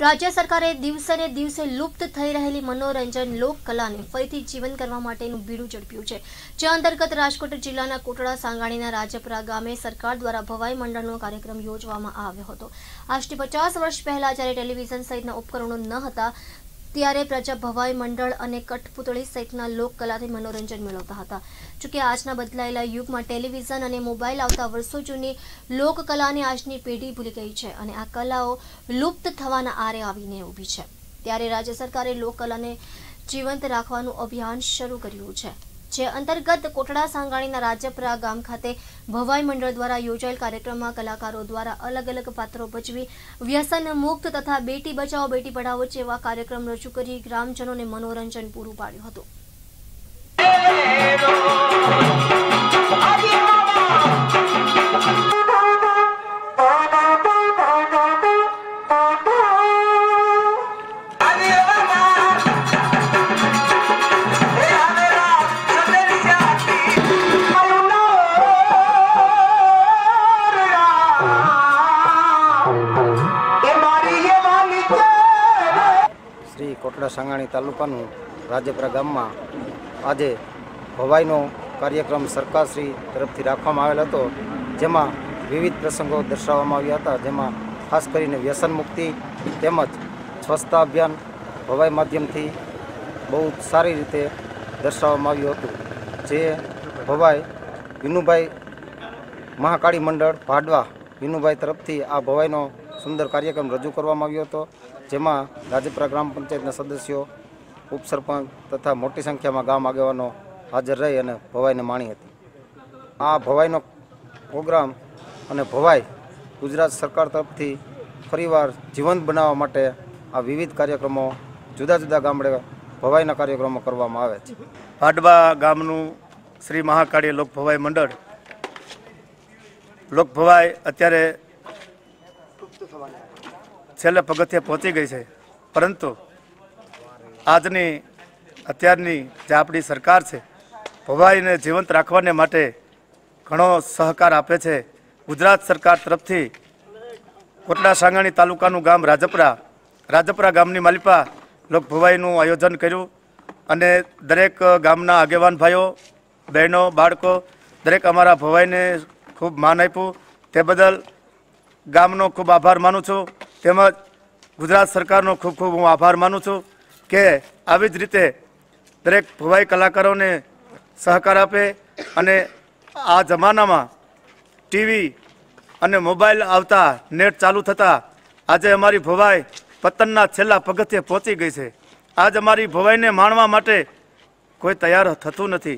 રાજ્ય સરકારે દિવસે ને દિવસે લુપ્ત થઈ રહેલી મનોરંજન લોકકલાને ફરીથી જીવન કરવા માટેનું બીડું ઝડપ્યું છે જે અંતર્ગત રાજકોટ જિલ્લાના કોટડા સાંગાણીના રાજપરા ગામે સરકાર દ્વારા ભવાઈ મંડળનો કાર્યક્રમ યોજવામાં આવ્યો હતો આજથી પચાસ વર્ષ પહેલા જ્યારે ટેલિવિઝન સહિતના ઉપકરણો ન હતા ત્યારે પ્રજા ભવાઈ મંડળ અને કઠપુતળી સહિતના લોકકલાથી મનોરંજન મેળવતા હતા જોકે આજના બદલાયેલા યુગમાં ટેલિવિઝન અને મોબાઈલ આવતા વર્ષો જૂની લોકકલાને આજની પેઢી ભૂલી ગઈ છે અને આ કલાઓ લુપ્ત થવાના આરે આવીને ઊભી છે ત્યારે રાજ્ય સરકારે લોકકલાને જીવંત રાખવાનું અભિયાન શરૂ કર્યું છે જે અંતર્ગત કોટડા સાંગાણીના રાજપરા ગામ ખાતે ભવાઈ મંડળ દ્વારા યોજાયેલ કાર્યક્રમમાં કલાકારો દ્વારા અલગ અલગ પાત્રો ભજવી વ્યસન મુક્ત તથા બેટી બચાવો બેટી પઢાવો જેવા કાર્યક્રમ રજૂ કરી ગ્રામજનોને મનોરંજન પૂરું પાડ્યું હતું કોટડા સાંગાણી તાલુકાનું રાજેપરા ગામમાં આજે ભવાઈનો કાર્યક્રમ સરકારશ્રી તરફથી રાખવામાં આવેલ હતો જેમાં વિવિધ પ્રસંગો દર્શાવવામાં આવ્યા હતા જેમાં ખાસ કરીને વ્યસન મુક્તિ તેમજ સ્વચ્છતા અભિયાન ભવાઈ માધ્યમથી બહુ સારી રીતે દર્શાવવામાં આવ્યું હતું જે ભવાઈ વિનુભાઈ મહાકાળી મંડળ ભાડવા વિનુભાઈ તરફથી આ ભવાઈનો સુંદર કાર્યક્રમ રજૂ કરવામાં આવ્યો હતો જેમાં રાજપરા ગ્રામ પંચાયતના સદસ્યો ઉપસરપંચ તથા મોટી સંખ્યામાં ગામ આગેવાનો હાજર રહી અને ભવાઈને માણી હતી આ ભવાઈનો પ્રોગ્રામ અને ભવાઈ ગુજરાત સરકાર તરફથી ફરીવાર જીવંત બનાવવા માટે આ વિવિધ કાર્યક્રમો જુદા જુદા ગામડે ભવાઈના કાર્યક્રમો કરવામાં આવે છે ભાડબા ગામનું શ્રી મહાકાળી લોકભવાઈ મંડળ લોકભવાઈ અત્યારે છેલ્લે પગથિયે પહોંચી ગઈ છે પરંતુ આજની અત્યારની જે આપણી સરકાર છે ભવાઈને જીવંત રાખવાને માટે ઘણો સહકાર આપે છે ગુજરાત સરકાર તરફથી કોટડા સાંગાણી તાલુકાનું ગામ રાજપરા રાજપરા ગામની માલિપા લોક ભવાઈનું આયોજન કર્યું અને દરેક ગામના આગેવાન ભાઈઓ બહેનો બાળકો દરેક અમારા ભવાઈને ખૂબ માન આપ્યું તે બદલ ગામનો ખૂબ આભાર માનું છું તેમજ ગુજરાત સરકારનો ખૂબ ખૂબ હું આભાર માનું છું કે આવી જ રીતે દરેક ભવાઈ કલાકારોને સહકાર આપે અને આ જમાનામાં ટીવી અને મોબાઈલ આવતા નેટ ચાલુ થતાં આજે અમારી ભવાઈ પતનના છેલ્લા પગથિયે પહોંચી ગઈ છે આજ અમારી ભવાઈને માણવા માટે કોઈ તૈયાર થતું નથી